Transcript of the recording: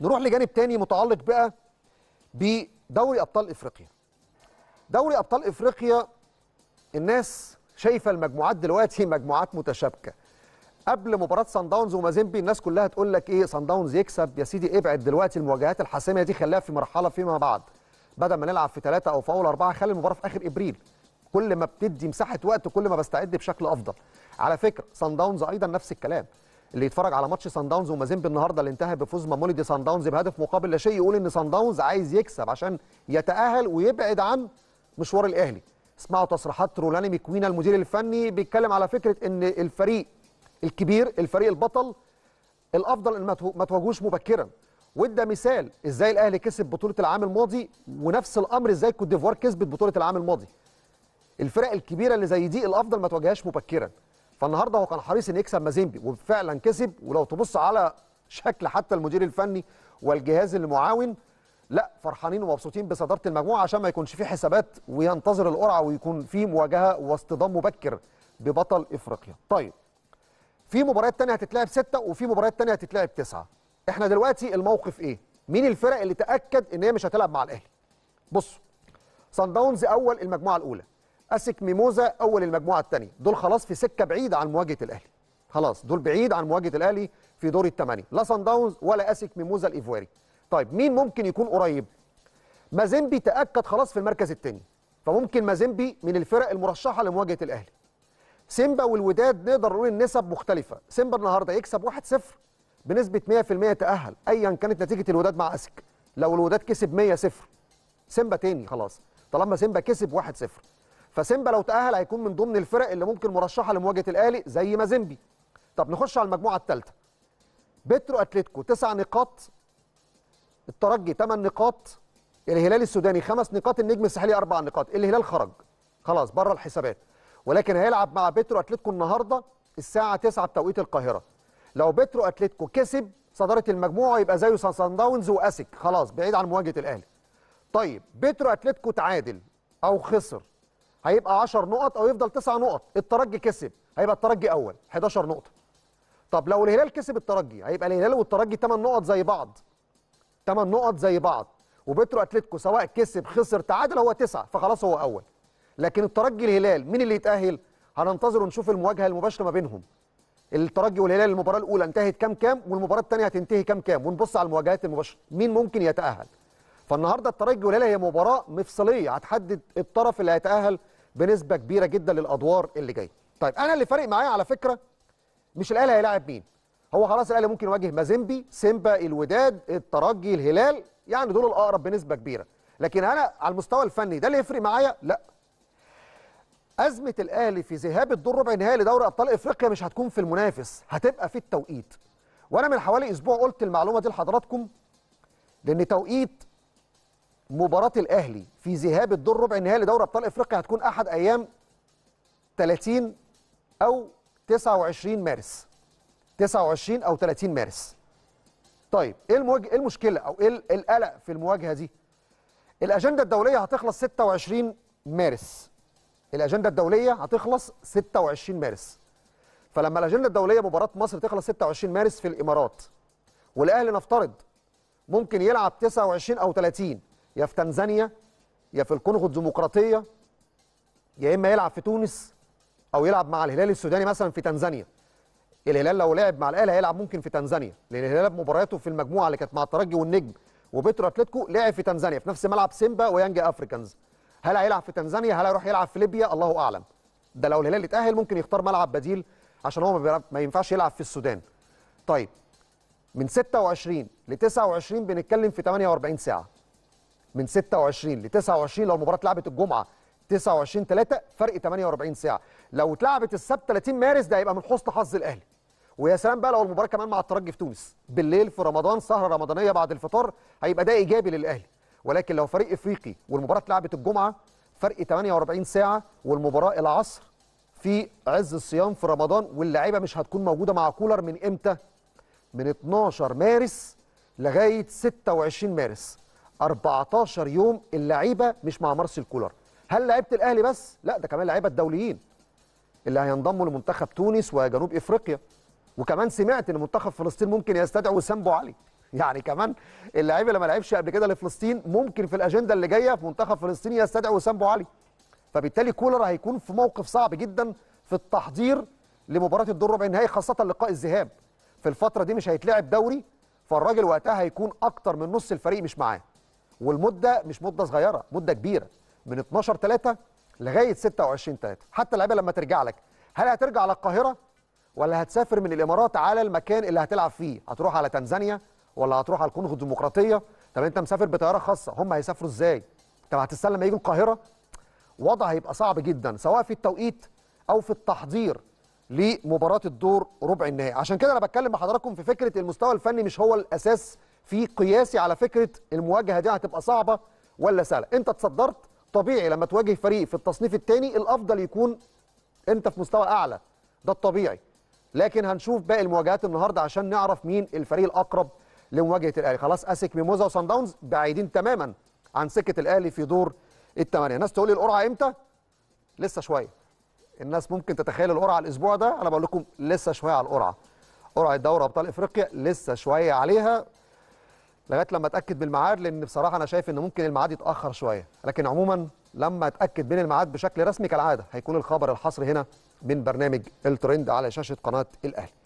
نروح لجانب تاني متعلق بقى بدوري ابطال افريقيا دوري ابطال افريقيا الناس شايفه المجموعات دلوقتي مجموعات متشابكه قبل مباراه سان داونز ومازيمبي الناس كلها تقول لك ايه سان داونز يكسب يا سيدي ابعد دلوقتي المواجهات الحاسمه دي خليها في مرحله فيما بعد بدل ما نلعب في ثلاثه او في اول اربعه خلي المباراه في اخر ابريل كل ما بتدي مساحه وقت كل ما بستعد بشكل افضل على فكره سان داونز ايضا نفس الكلام اللي يتفرج على ماتش سان داونز ومازيمبي النهارده اللي انتهى بفوز دي سان داونز بهدف مقابل لا شيء يقول ان سان داونز عايز يكسب عشان يتاهل ويبعد عن مشوار الاهلي اسمعوا تصريحات رولاني مكوينا المدير الفني بيتكلم على فكره ان الفريق الكبير الفريق البطل الافضل ان ما تواجهوش مبكرا وده مثال ازاي الاهلي كسب بطوله العام الماضي ونفس الامر ازاي كوت ديفوار كسبت بطوله العام الماضي الفرق الكبيره اللي زي دي الافضل ما تواجههاش مبكرا فالنهارده هو كان حريص ان يكسب مازيمبي وفعلا كسب ولو تبص على شكل حتى المدير الفني والجهاز المعاون لا فرحانين ومبسوطين بصداره المجموعه عشان ما يكونش في حسابات وينتظر القرعه ويكون في مواجهه واصطدام مبكر ببطل افريقيا. طيب في مباريات ثانيه هتتلعب ستة وفي مباريات ثانيه هتتلعب تسعة. احنا دلوقتي الموقف ايه؟ مين الفرق اللي تاكد ان هي مش هتلعب مع الاهلي؟ بصوا صن داونز اول المجموعه الاولى اسك ميموزا اول المجموعه الثانيه دول خلاص في سكه بعيده عن مواجهه الاهلي خلاص دول بعيد عن مواجهه الاهلي في دور الثمانيه لا سان داونز ولا اسك ميموزا الايفواري طيب مين ممكن يكون قريب مازيمبي تاكد خلاص في المركز الثاني فممكن مازيمبي من الفرق المرشحه لمواجهه الاهلي سيمبا والوداد نقدر نقول النسب مختلفه سيمبا النهارده يكسب 1-0 بنسبه 100% تاهل ايا كانت نتيجه الوداد مع اسك لو الوداد كسب 100 0 سيمبا تاني خلاص طالما سيمبا كسب 1-0 فسيمبا لو تأهل هيكون من ضمن الفرق اللي ممكن مرشحه لمواجهه الاهلي زي ما زيمبي. طب نخش على المجموعه الثالثه بترو اتلتيكو تسع نقاط الترجي ثمان نقاط الهلال السوداني خمس نقاط النجم الساحلي اربع نقاط الهلال خرج خلاص بره الحسابات ولكن هيلعب مع بترو اتلتيكو النهارده الساعه 9 بتوقيت القاهره لو بترو اتلتيكو كسب صداره المجموعه يبقى زيه سان داونز واسك خلاص بعيد عن مواجهه الاهلي طيب بترو اتلتيكو تعادل او خسر هيبقى 10 نقط او يفضل 9 نقط الترجي كسب هيبقى الترجي اول 11 نقطه طب لو الهلال كسب الترجي هيبقى الهلال والترجي 8 نقط زي بعض 8 نقط زي بعض وبترو اتلتيكو سواء كسب خسر تعادل هو 9 فخلاص هو اول لكن الترجي الهلال مين اللي يتاهل هننتظر ونشوف المواجهه المباشره ما بينهم الترجي والهلال المباراه الاولى انتهت كام كام والمباراه الثانيه هتنتهي كام كام ونبص على المواجهات المباشره مين ممكن يتاهل فالنهارده الترجي والهلال هي مباراه مفصليه هتحدد الطرف اللي هيتاهل بنسبه كبيره جدا للادوار اللي جايه طيب انا اللي فارق معايا على فكره مش الاهلي هيلاعب مين هو خلاص الاهلي ممكن يواجه مازيمبي سيمبا الوداد الترجي الهلال يعني دول الاقرب بنسبه كبيره لكن انا على المستوى الفني ده اللي يفرق معايا لا ازمه الاهلي في ذهاب الدور ربع النهائي لدوري ابطال افريقيا مش هتكون في المنافس هتبقى في التوقيت وانا من حوالي اسبوع قلت المعلومه دي لحضراتكم لان توقيت مباراه الاهلي في ذهاب الدور ربع النهائي لدوري ابطال افريقيا هتكون احد ايام 30 او 29 مارس 29 او 30 مارس طيب ايه المواجه ايه المشكله او إيه, ايه القلق في المواجهه دي الاجنده الدوليه هتخلص 26 مارس الاجنده الدوليه هتخلص 26 مارس فلما الاجنده الدوليه مباراه مصر تخلص 26 مارس في الامارات والاهلي نفترض ممكن يلعب 29 او 30 يا في تنزانيا يا في الكونغو الديمقراطيه يا اما يلعب في تونس او يلعب مع الهلال السوداني مثلا في تنزانيا الهلال لو لعب مع الاهلي هيلعب ممكن في تنزانيا لان الهلال مبارياته في المجموعه اللي كانت مع الترجي والنجم وبترو اتلتيكو لعب في تنزانيا في نفس ملعب سيمبا ويانج افريكانز هل هيلعب في تنزانيا هل هيروح يلعب في ليبيا الله اعلم ده لو الهلال اتاهل ممكن يختار ملعب بديل عشان هو ما ينفعش يلعب في السودان طيب من 26 ل 29 بنتكلم في 48 ساعه من 26 ل 29 لو المباراه اتلعبت الجمعه 29 3 فرق 48 ساعه لو اتلعبت السبت 30 مارس ده هيبقى من حسن حظ الاهلي ويا سلام بقى لو المباراه كمان مع الترجي في تونس بالليل في رمضان سهره رمضانيه بعد الفطار هيبقى ده ايجابي للاهلي ولكن لو فريق افريقي والمباراه اتلعبت الجمعه فرق 48 ساعه والمباراه العصر في عز الصيام في رمضان واللعيبه مش هتكون موجوده مع كولر من امتى؟ من 12 مارس لغايه 26 مارس 14 يوم اللعيبه مش مع مارسيل كولر هل لعيبه الاهلي بس لا ده كمان لعيبه الدوليين اللي هينضموا لمنتخب تونس وجنوب افريقيا وكمان سمعت ان منتخب فلسطين ممكن يستدعي وسام بو علي يعني كمان اللعيب اللي ما لعبش قبل كده لفلسطين ممكن في الاجنده اللي جايه في منتخب فلسطين يستدعي وسام بو علي فبالتالي كولر هيكون في موقف صعب جدا في التحضير لمباراه الدور ربع النهائي خاصه لقاء الذهاب في الفتره دي مش هيتلعب دوري فالراجل وقتها هيكون اكتر من نص الفريق مش معاه والمده مش مده صغيره مده كبيره من 12 3 لغايه 26 3 حتى اللعيبه لما ترجع لك هل هترجع على القاهره ولا هتسافر من الامارات على المكان اللي هتلعب فيه هتروح على تنزانيا ولا هتروح على الكونغو الديمقراطيه طب انت مسافر بطياره خاصه هم هيسافروا ازاي طب هتستنى لما يجوا القاهره وضع هيبقى صعب جدا سواء في التوقيت او في التحضير لمباراه الدور ربع النهائي عشان كده انا بتكلم مع حضراتكم في فكره المستوى الفني مش هو الاساس في قياسي على فكره المواجهه دي هتبقى صعبه ولا سهله انت تصدرت طبيعي لما تواجه فريق في التصنيف الثاني الافضل يكون انت في مستوى اعلى ده الطبيعي لكن هنشوف باقي المواجهات النهارده عشان نعرف مين الفريق الاقرب لمواجهه الاهلي خلاص اسك ميموزا وسان داونز بعيدين تماما عن سكه الاهلي في دور الثمانيه ناس تقول لي القرعه امتى لسه شويه الناس ممكن تتخيل القرعه الاسبوع ده انا بقول لكم لسه شويه على القرعه قرعه دوري ابطال افريقيا لسه شويه عليها لغايه لما اتاكد بالمعاد لان بصراحه انا شايف ان ممكن الميعاد يتاخر شويه لكن عموما لما اتاكد بين الميعاد بشكل رسمي كالعاده هيكون الخبر الحصري هنا من برنامج الترند على شاشه قناه الاهلي